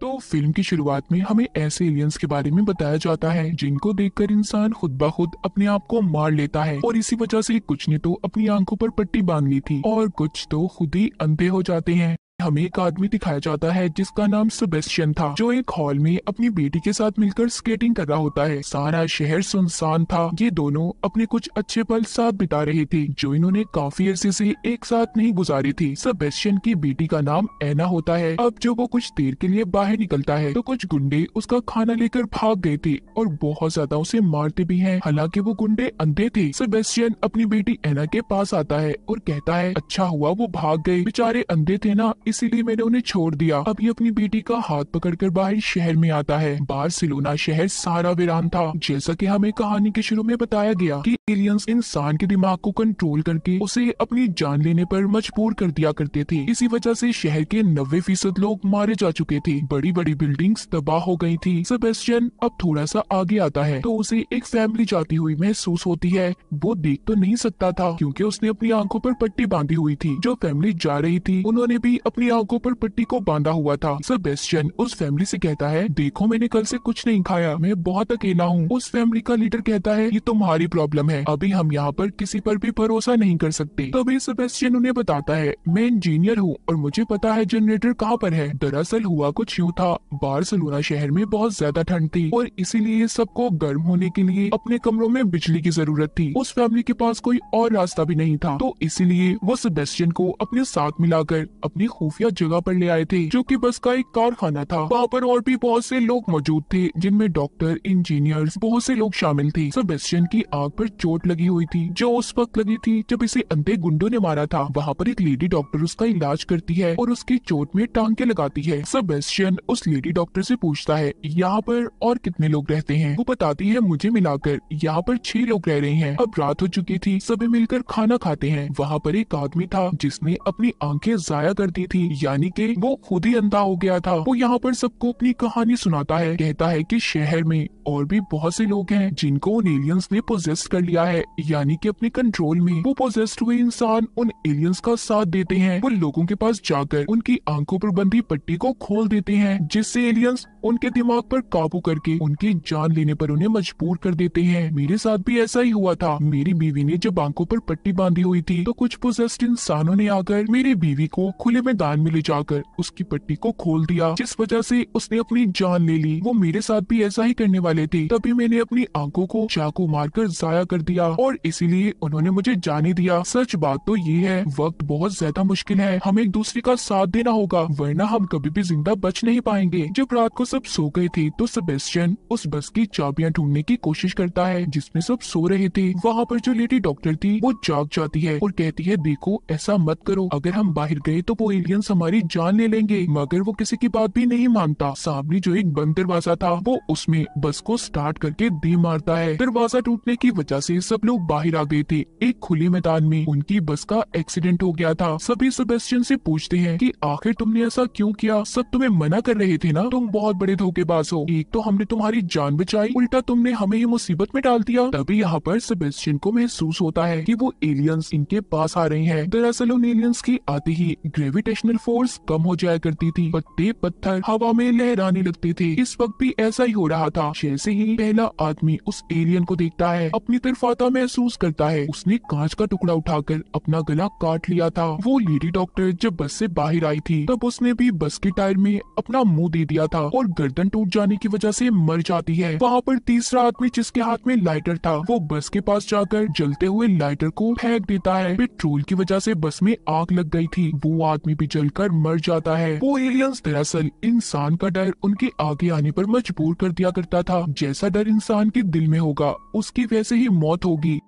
तो फिल्म की शुरुआत में हमें ऐसे एलियंस के बारे में बताया जाता है जिनको देखकर इंसान खुद ब खुद अपने आप को मार लेता है और इसी वजह से कुछ ने तो अपनी आंखों पर पट्टी बांध ली थी और कुछ तो खुद ही अंधे हो जाते हैं हमें एक आदमी दिखाया जाता है जिसका नाम सुबेस्टियन था जो एक हॉल में अपनी बेटी के साथ मिलकर स्केटिंग कर रहा होता है सारा शहर सुनसान था ये दोनों अपने कुछ अच्छे पल साथ बिता रहे थे जो इन्होंने काफी अरसे से एक साथ नहीं गुजारी थी सुबेस्टियन की बेटी का नाम एना होता है अब जो वो कुछ देर के लिए बाहर निकलता है तो कुछ गुंडे उसका खाना लेकर भाग गए थे और बहुत ज्यादा उसे मारते भी है हालांकि वो गुंडे अंधे थे सुबेस्टियन अपनी बेटी एना के पास आता है और कहता है अच्छा हुआ वो भाग गए बेचारे अंधे थे ना इसीलिए मैंने उन्हें छोड़ दिया अब ये अपनी बेटी का हाथ पकड़कर बाहर शहर में आता है सिलोना शहर सारा वीरान था जैसा कि हमें कहानी के शुरू में बताया गया कि एलियंस इंसान के दिमाग को कंट्रोल करके उसे अपनी जान लेने पर मजबूर कर दिया करते थे इसी वजह से शहर के नब्बे फीसद लोग मारे जा चुके थे बड़ी बड़ी बिल्डिंग्स तबाह हो गई थी सबेस्टियन अब थोड़ा सा आगे आता है तो उसे एक फैमिली जाती हुई महसूस होती है वो देख तो नहीं सकता था क्योंकि उसने अपनी आंखों पर पट्टी बांधी हुई थी जो फैमिली जा रही थी उन्होंने भी अपनी अपनी आंखों पर पट्टी को बांधा हुआ था सबेस्टियन उस फैमिली से कहता है देखो मैंने कल से कुछ नहीं खाया मैं बहुत अकेला हूँ उस फैमिली का लीडर कहता है ये तुम्हारी प्रॉब्लम है अभी हम यहाँ पर किसी पर भी भरोसा नहीं कर सकते तभी सबेस्टियन उन्हें बताता है मैं इंजीनियर हूँ और मुझे पता है जनरेटर कहाँ पर है दरअसल हुआ कुछ यूँ था सलूना शहर में बहुत ज्यादा ठंड थी और इसीलिए सबको गर्म होने के लिए अपने कमरों में बिजली की जरूरत थी उस फैमिली के पास कोई और रास्ता भी नहीं था तो इसीलिए वो सबेस्टियन को अपने साथ मिलाकर अपनी खुफिया जगह पर ले आए थे जो कि बस का एक कारखाना था वहाँ पर और भी बहुत से लोग मौजूद थे जिनमें डॉक्टर इंजीनियर बहुत से लोग शामिल थे सबेस्टियन की आग पर चोट लगी हुई थी जो उस वक्त लगी थी जब इसे अंधे गुंडो ने मारा था वहाँ पर एक लेडी डॉक्टर उसका इलाज करती है और उसकी चोट में टांगे लगाती है सबेस्टियन उस लेडी डॉक्टर ऐसी पूछता है यहाँ पर और कितने लोग रहते हैं वो बताती है मुझे मिलाकर यहाँ पर छह लोग रह रहे हैं अब रात हो चुकी थी सभी मिलकर खाना खाते हैं वहाँ पर एक आदमी था जिसने अपनी आंखें जाया कर दी थी थी यानी कि वो खुद ही अंधा हो गया था वो यहाँ पर सबको अपनी कहानी सुनाता है कहता है कि शहर में और भी बहुत से लोग हैं जिनको उन एलियंस ने पोजेस्ट कर लिया है यानी कि अपने कंट्रोल में वो पोजेस्ट हुए इंसान उन एलियंस का साथ देते हैं वो लोगों के पास जाकर उनकी आंखों पर बंधी पट्टी को खोल देते हैं जिससे एलियंस उनके दिमाग पर काबू करके उनकी जान लेने पर उन्हें मजबूर कर देते हैं मेरे साथ भी ऐसा ही हुआ था मेरी बीवी ने जब आंखों पर पट्टी बांधी हुई थी तो कुछ पोजेस्ट इंसानों ने आकर मेरी बीवी को खुले में मैदान में ले जाकर उसकी पट्टी को खोल दिया जिस वजह से उसने अपनी जान ले ली वो मेरे साथ भी ऐसा ही करने वाले थे तभी मैंने अपनी आंखों को चाकू मारकर जाया कर दिया और इसीलिए उन्होंने मुझे जाने दिया सच बात तो ये है वक्त बहुत ज्यादा मुश्किल है हमें एक दूसरे का साथ देना होगा वरना हम कभी भी जिंदा बच नहीं पाएंगे जब रात को सब सो गए थे तो सबेस्टियन उस बस की चाबियां ढूंढने की कोशिश करता है जिसमें सब सो रहे थे वहाँ पर जो लेडी डॉक्टर थी वो जाग जाती है और कहती है देखो ऐसा मत करो अगर हम बाहर गए तो वो एलियंस हमारी जान ले लेंगे मगर वो किसी की बात भी नहीं मानता सामने जो एक बंद दरवाजा था वो उसमें बस को स्टार्ट करके दे मारता है दरवाजा टूटने की वजह से सब लोग बाहर आ गए थे एक खुले मैदान में उनकी बस का एक्सीडेंट हो गया था सभी सेबेस्टियन से पूछते हैं कि आखिर तुमने ऐसा क्यों किया सब तुम्हें मना कर रहे थे ना तुम बहुत बड़े धोखेबाज हो एक तो हमने तुम्हारी जान बचाई उल्टा तुमने हमें ही मुसीबत में डाल दिया तभी यहाँ पर सेबेस्टियन को महसूस होता है की वो एलियंस इनके पास आ रहे हैं दरअसल उन एलियंस की आते ही ग्रेविटेशन ग्रेविटेशनल फोर्स कम हो जाया करती थी पत्ते पत्थर हवा में लहराने लगते थे इस वक्त भी ऐसा ही हो रहा था जैसे ही पहला आदमी उस एलियन को देखता है अपनी तरफ आता महसूस करता है उसने कांच का टुकड़ा उठाकर अपना गला काट लिया था वो लेडी डॉक्टर जब बस से बाहर आई थी तब उसने भी बस के टायर में अपना मुंह दे दिया था और गर्दन टूट जाने की वजह से मर जाती है वहाँ पर तीसरा आदमी जिसके हाथ में लाइटर था वो बस के पास जाकर जलते हुए लाइटर को फेंक देता है पेट्रोल की वजह से बस में आग लग गई थी वो आदमी भी जलकर मर जाता है वो एलियंस दरअसल इंसान का डर उनके आगे आने पर मजबूर कर दिया करता था जैसा डर इंसान के दिल में होगा उसकी वैसे ही मौत होगी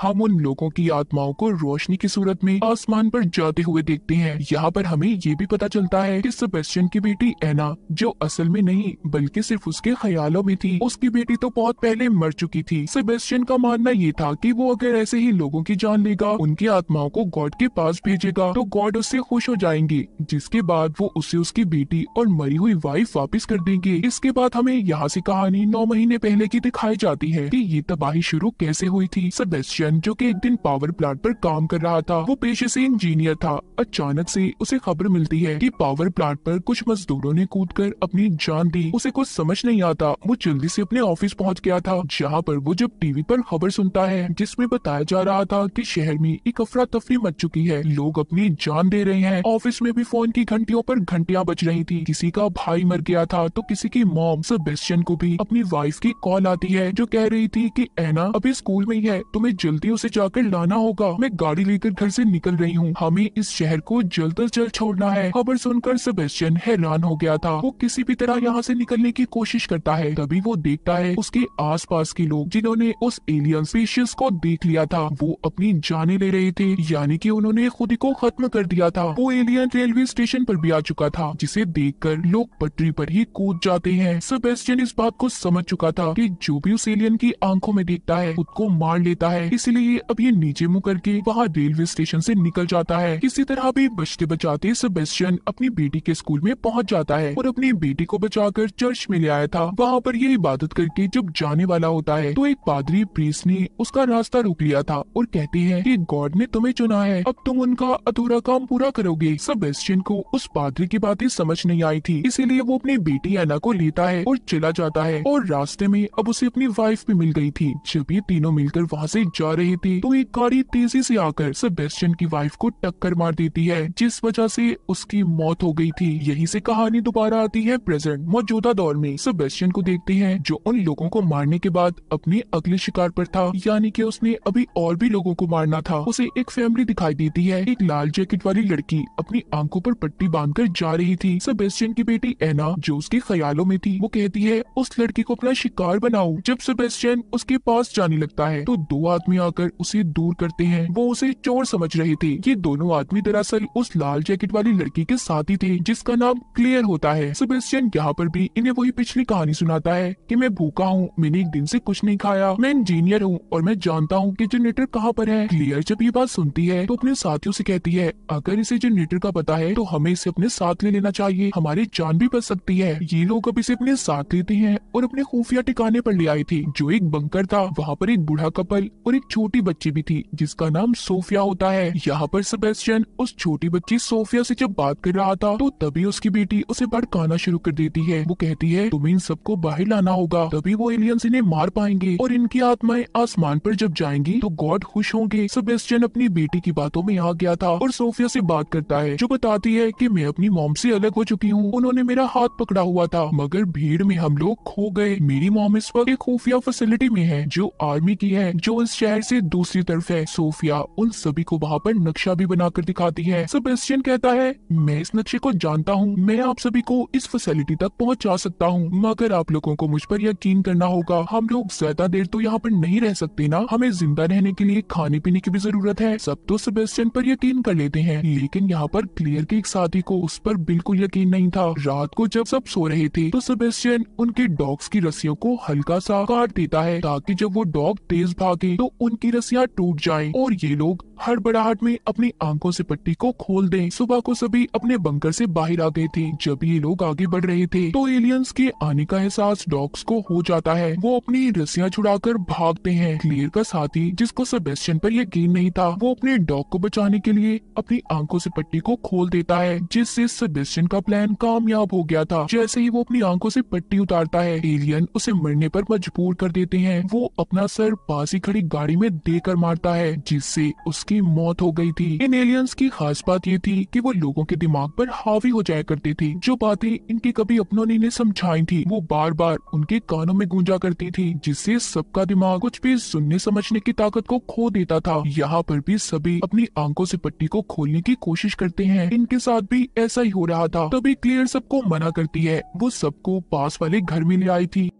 हम उन लोगों की आत्माओं को रोशनी की सूरत में आसमान पर जाते हुए देखते हैं यहाँ पर हमें ये भी पता चलता है कि सबेस्टियन की बेटी एना जो असल में नहीं बल्कि सिर्फ उसके ख्यालों में थी उसकी बेटी तो बहुत पहले मर चुकी थी सबेस्टियन का मानना ये था कि वो अगर ऐसे ही लोगों की जान लेगा उनकी आत्माओं को गॉड के पास भेजेगा तो गॉड उससे खुश हो जाएंगे जिसके बाद वो उसे उसकी बेटी और मरी हुई वाइफ वापिस कर देंगे इसके बाद हमें यहाँ से कहानी नौ महीने पहले की दिखाई जाती है की ये तबाही शुरू कैसे हुई थी सबेस्टियन किरण जो कि एक दिन पावर प्लांट पर काम कर रहा था वो पेशे से इंजीनियर था अचानक से उसे खबर मिलती है कि पावर प्लांट पर कुछ मजदूरों ने कूदकर अपनी जान दी उसे कुछ समझ नहीं आता वो जल्दी से अपने ऑफिस पहुंच गया था जहाँ पर वो जब टीवी पर खबर सुनता है जिसमें बताया जा रहा था कि शहर में एक अफरा तफरी मच चुकी है लोग अपनी जान दे रहे हैं ऑफिस में भी फोन की घंटियों पर घंटियां बज रही थी किसी का भाई मर गया था तो किसी की मॉम सेबेस्टियन को भी अपनी वाइफ की कॉल आती है जो कह रही थी कि एना अभी स्कूल में ही है तुम्हें जल्द जल्दी उसे जाकर लाना होगा मैं गाड़ी लेकर घर से निकल रही हूँ हमें इस शहर को जल्द अज जल्द छोड़ना है खबर सुनकर सबेस्टियन हैरान हो गया था वो किसी भी तरह यहाँ से निकलने की कोशिश करता है तभी वो देखता है उसके पास के लोग जिन्होंने उस एलियन स्पेशियस को देख लिया था वो अपनी जाने ले रहे थे यानी की उन्होंने खुद को खत्म कर दिया था वो एलियन रेलवे स्टेशन पर भी आ चुका था जिसे देख लोग पटरी पर ही कूद जाते हैं सबेस्टियन इस बात को समझ चुका था कि जो भी उस एलियन की आंखों में देखता है खुद को मार लेता है इस इसलिए अब ये नीचे मुँह करके वहाँ रेलवे स्टेशन से निकल जाता है किसी तरह भी बचते बचाते सबेस्टियन अपनी बेटी के स्कूल में पहुँच जाता है और अपनी बेटी को बचाकर चर्च में ले आया था वहाँ पर ये इबादत करके जब जाने वाला होता है तो एक पादरी प्रीस ने उसका रास्ता रोक लिया था और कहते हैं कि गॉड ने तुम्हें चुना है अब तुम उनका अधूरा काम पूरा करोगे सबेस्टियन को उस पादरी की बातें समझ नहीं आई थी इसीलिए वो अपनी बेटी एना को लेता है और चला जाता है और रास्ते में अब उसे अपनी वाइफ भी मिल गई थी जब ये तीनों मिलकर वहाँ से जा रही थी तो एक गाड़ी तेजी से आकर सबेस्टियन की वाइफ को टक्कर मार देती है जिस वजह से उसकी मौत हो गई थी यही से कहानी दोबारा आती है प्रेजेंट मौजूदा दौर में सबेस्टियन को देखते हैं जो उन लोगों को मारने के बाद अपने अगले शिकार पर था यानी कि उसने अभी और भी लोगों को मारना था उसे एक फैमिली दिखाई देती है एक लाल जैकेट वाली लड़की अपनी आंखों पर पट्टी बांधकर जा रही थी सबेस्टियन की बेटी एना जो उसके ख्यालों में थी वो कहती है उस लड़की को अपना शिकार बनाऊ जब सबेस्टियन उसके पास जाने लगता है तो दो आदमी बनाकर उसे दूर करते हैं वो उसे चोर समझ रहे थे ये दोनों आदमी दरअसल उस लाल जैकेट वाली लड़की के साथ ही थे जिसका नाम क्लियर होता है सेबेस्टियन यहाँ पर भी इन्हें वही पिछली कहानी सुनाता है कि मैं भूखा हूँ मैंने एक दिन से कुछ नहीं खाया मैं इंजीनियर हूँ और मैं जानता हूँ कि जनरेटर कहाँ पर है क्लियर जब ये बात सुनती है तो अपने साथियों से कहती है अगर इसे जनरेटर का पता है तो हमें इसे अपने साथ ले लेना चाहिए हमारी जान भी बच सकती है ये लोग अब इसे अपने साथ लेते हैं और अपने खुफिया ठिकाने पर ले आए थे जो एक बंकर था वहाँ पर एक बूढ़ा कपल और एक छोटी बच्ची भी थी जिसका नाम सोफिया होता है यहाँ पर सबेस्टियन उस छोटी बच्ची सोफिया से जब बात कर रहा था तो तभी उसकी बेटी उसे भड़काना शुरू कर देती है वो कहती है तुम्हें इन सबको बाहर लाना होगा तभी वो एलियंस इन्हें मार पाएंगे और इनकी आत्माएं आसमान पर जब जाएंगी तो गॉड खुश होंगे सबेस्टियन अपनी बेटी की बातों में आ गया था और सोफिया से बात करता है जो बताती है की मैं अपनी मोम से अलग हो चुकी हूँ उन्होंने मेरा हाथ पकड़ा हुआ था मगर भीड़ में हम लोग खो गए मेरी मोम इस वक्त एक खुफिया फैसिलिटी में है जो आर्मी की है जो इस शहर शहर से दूसरी तरफ है सोफिया उन सभी को वहाँ पर नक्शा भी बनाकर दिखाती है सबेस्टियन कहता है मैं इस नक्शे को जानता हूँ मैं आप सभी को इस फैसिलिटी तक पहुँचा सकता हूँ मगर आप लोगों को मुझ पर यकीन करना होगा हम लोग ज्यादा देर तो यहाँ पर नहीं रह सकते ना हमें जिंदा रहने के लिए खाने पीने की भी जरूरत है सब तो सबेस्टियन पर यकीन कर लेते हैं लेकिन यहाँ पर क्लियर के एक साथी को उस पर बिल्कुल यकीन नहीं था रात को जब सब सो रहे थे तो सबेस्टियन उनके डॉग्स की रस्सियों को हल्का सा काट देता है ताकि जब वो डॉग तेज भागे तो उनकी रस्सियाँ टूट जाएं और ये लोग हड़बड़ाहट में अपनी आंखों से पट्टी को खोल दें। सुबह को सभी अपने बंकर से बाहर आ गए थे जब ये लोग आगे बढ़ रहे थे तो एलियंस के आने का एहसास डॉग्स को हो जाता है वो अपनी रस्सियाँ छुड़ाकर भागते हैं क्लियर का साथी जिसको सबेस्टन पर यकीन नहीं था वो अपने डॉग को बचाने के लिए अपनी आंखों से पट्टी को खोल देता है जिससे सबेस्टन का प्लान कामयाब हो गया था जैसे ही वो अपनी आंखों से पट्टी उतारता है एलियन उसे मरने पर मजबूर कर देते हैं वो अपना सर पास ही खड़ी गाड़ी में देकर मारता है जिससे उस की मौत हो गई थी इन एलियंस की खास बात ये थी कि वो लोगों के दिमाग पर हावी हो जाया करती थी जो बातें इनके कभी अपनों ने इन्हें समझाई थी वो बार बार उनके कानों में गूंजा करती थी जिससे सबका दिमाग कुछ भी सुनने समझने की ताकत को खो देता था यहाँ पर भी सभी अपनी आंखों से पट्टी को खोलने की कोशिश करते हैं इनके साथ भी ऐसा ही हो रहा था तभी क्लियर सबको मना करती है वो सबको पास वाले घर में ले आई थी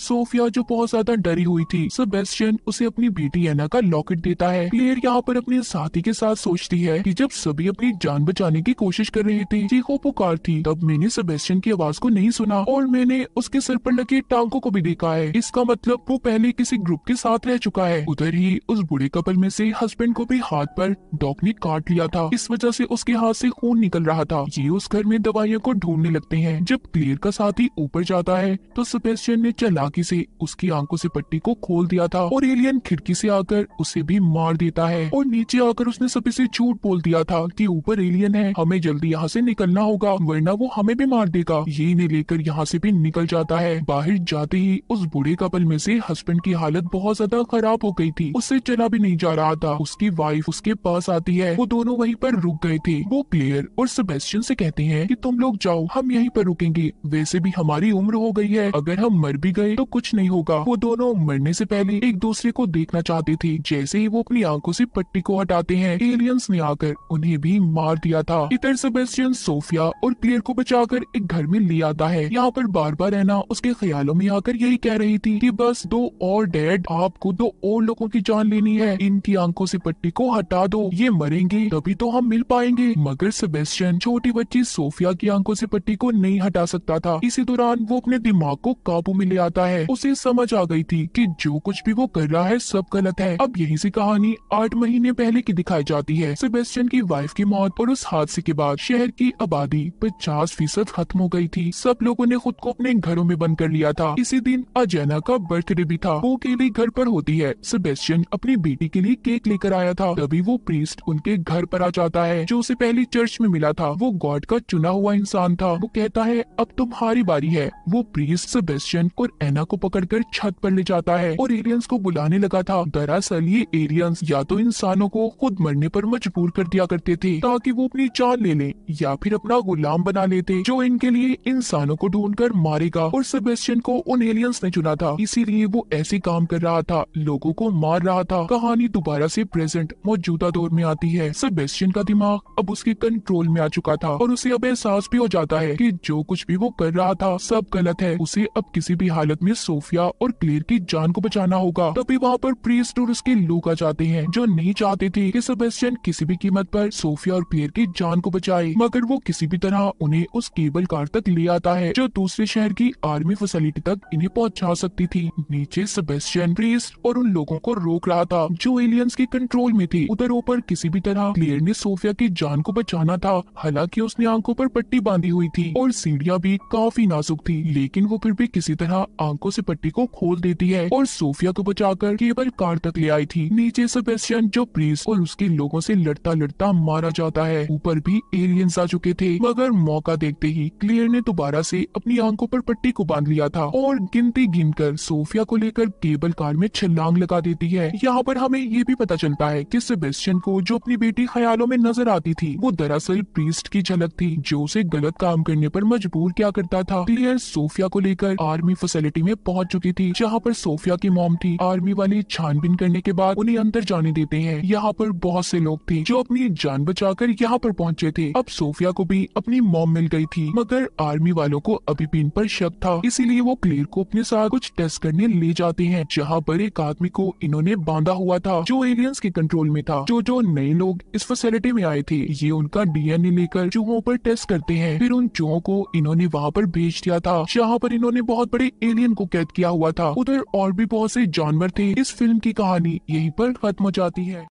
सोफिया जो बहुत ज्यादा डरी हुई थी सबेस्टियन उसे अपनी बेटी एना का लॉकेट देता है क्लेयर यहाँ पर अपने साथी के साथ सोचती है कि जब सभी अपनी जान बचाने की कोशिश कर रहे थे चीखों पुकार थी तब मैंने सबेस्टियन की आवाज को नहीं सुना और मैंने उसके सर पर लगे टांगों को भी देखा है इसका मतलब वो पहले किसी ग्रुप के साथ रह चुका है उधर ही उस बुढ़े कपल में से हस्बैंड को भी हाथ पर डॉग ने काट लिया था इस वजह से उसके हाथ से खून निकल रहा था ये उस घर में दवाइयों को ढूंढने लगते हैं जब क्लेयर का साथी ऊपर जाता है तो सबेस्टियन ने चला धमाके से उसकी आंखों से पट्टी को खोल दिया था और एलियन खिड़की से आकर उसे भी मार देता है और नीचे आकर उसने सभी से झूठ बोल दिया था कि ऊपर एलियन है हमें जल्दी यहाँ से निकलना होगा वरना वो हमें भी मार देगा ये इन्हें लेकर यहाँ से भी निकल जाता है बाहर जाते ही उस बूढ़े कपल में से हस्बैंड की हालत बहुत ज्यादा खराब हो गई थी उससे चला भी नहीं जा रहा था उसकी वाइफ उसके पास आती है वो दोनों वहीं पर रुक गए थे वो क्लियर और सेबेस्टियन से कहते हैं कि तुम लोग जाओ हम यहीं पर रुकेंगे वैसे भी हमारी उम्र हो गई है अगर हम मर भी गए गए तो कुछ नहीं होगा वो दोनों मरने से पहले एक दूसरे को देखना चाहते थे जैसे ही वो अपनी आंखों से पट्टी को हटाते हैं एलियंस ने आकर उन्हें भी मार दिया था इधर सेबेस्टियन सोफिया और क्लियर को बचाकर एक घर में ले आता है यहाँ पर बार बार रहना उसके ख्यालों में आकर यही कह रही थी की बस दो और डेड आपको दो और लोगों की जान लेनी है इनकी आंखों से पट्टी को हटा दो ये मरेंगे तभी तो हम मिल पाएंगे मगर सेबेस्टियन छोटी बच्ची सोफिया की आंखों से पट्टी को नहीं हटा सकता था इसी दौरान वो अपने दिमाग को काबू में ले आता करता है उसे समझ आ गई थी कि जो कुछ भी वो कर रहा है सब गलत है अब यही सी कहानी आठ महीने पहले की दिखाई जाती है सेबेस्टियन की वाइफ की मौत और उस हादसे के बाद शहर की आबादी पचास फीसद खत्म हो गई थी सब लोगों ने खुद को अपने घरों में बंद कर लिया था इसी दिन अजैना का बर्थडे भी था वो अकेले घर पर होती है सेबेस्टियन अपनी बेटी के लिए केक लेकर आया था तभी वो प्रीस्ट उनके घर पर आ जाता है जो उसे पहले चर्च में मिला था वो गॉड का चुना हुआ इंसान था वो कहता है अब तुम्हारी बारी है वो प्रीस्ट सेबेस्टियन और नैना को पकड़कर छत पर ले जाता है और एलियंस को बुलाने लगा था दरअसल ये एलियंस या तो इंसानों को खुद मरने पर मजबूर कर दिया करते थे ताकि वो अपनी जान ले लें या फिर अपना गुलाम बना लेते जो इनके लिए इंसानों को ढूंढ कर मारेगा और सबेस्टियन को उन एलियंस ने चुना था इसीलिए वो ऐसे काम कर रहा था लोगो को मार रहा था कहानी दोबारा ऐसी प्रेजेंट मौजूदा दौर में आती है सबेस्टियन का दिमाग अब उसके कंट्रोल में आ चुका था और उसे अब एहसास भी हो जाता है की जो कुछ भी वो कर रहा था सब गलत है उसे अब किसी भी हालत में सोफिया और क्लेयर की जान को बचाना होगा तभी वहाँ पर प्रीस्ट और उसके लोग आ जाते हैं जो नहीं चाहते थे कि सबेस्टियन किसी भी कीमत पर सोफिया और क्लेयर की जान को बचाए मगर वो किसी भी तरह उन्हें उस केबल कार तक ले आता है जो दूसरे शहर की आर्मी फैसिलिटी तक इन्हें पहुँचा सकती थी नीचे सबेस्टियन प्रीस्ट और उन लोगों को रोक रहा था जो एलियंस के कंट्रोल में थे उधर ऊपर किसी भी तरह क्लेयर ने सोफिया की जान को बचाना था हालांकि उसने आंखों पर पट्टी बांधी हुई थी और सीढ़ियाँ भी काफी नाजुक थी लेकिन वो फिर भी किसी तरह आंखों से पट्टी को खोल देती है और सोफिया को बचाकर केवल कार तक ले आई थी नीचे सबेस्टियन जो प्रीस और उसके लोगों से लड़ता लड़ता मारा जाता है ऊपर भी एलियंस आ चुके थे मगर मौका देखते ही क्लियर ने दोबारा से अपनी आंखों पर पट्टी को बांध लिया था और गिनती गिनकर सोफिया को लेकर केबल कार में छलांग लगा देती है यहाँ पर हमें ये भी पता चलता है की सबेस्टियन को जो अपनी बेटी ख्यालों में नजर आती थी वो दरअसल प्रीस्ट की झलक थी जो उसे गलत काम करने पर मजबूर क्या करता था क्लियर सोफिया को लेकर आर्मी फैसिलिटी पार्टी में पहुंच चुकी थी जहां पर सोफिया की मोम थी आर्मी वाले छानबीन करने के बाद उन्हें अंदर जाने देते हैं यहाँ पर बहुत से लोग थे जो अपनी जान बचाकर यहाँ पर पहुंचे थे अब सोफिया को भी अपनी मोम मिल गई थी मगर आर्मी वालों को अभी भी इन पर शक था इसीलिए वो क्लेयर को अपने साथ कुछ टेस्ट करने ले जाते हैं जहाँ पर एक आदमी को इन्होंने बांधा हुआ था जो एलियंस के कंट्रोल में था जो जो नए लोग इस फैसिलिटी में आए थे ये उनका डीएनए लेकर चूहों पर टेस्ट करते हैं फिर उन चूहों को इन्होंने वहाँ पर भेज दिया था जहाँ पर इन्होंने बहुत बड़े एलियन कैप्टन को कैद किया हुआ था उधर और भी बहुत से जानवर थे इस फिल्म की कहानी यहीं पर खत्म हो जाती है